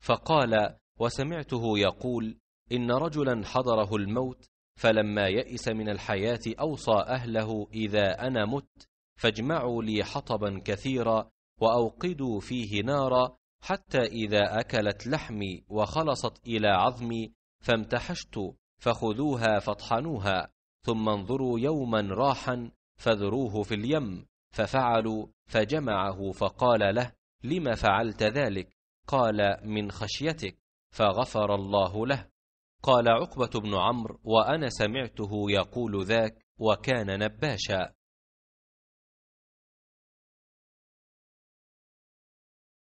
فقال وسمعته يقول إن رجلا حضره الموت فلما يئس من الحياة أوصى أهله إذا أنا مت فاجمعوا لي حطبا كثيرا وأوقدوا فيه نارا حتى إذا أكلت لحمي وخلصت إلى عظمي فامتحشت فخذوها فاطحنوها ثم انظروا يوما راحا فذروه في اليم ففعلوا فجمعه فقال له لم فعلت ذلك قال من خشيتك فغفر الله له قال عقبه بن عمرو وانا سمعته يقول ذاك وكان نباشا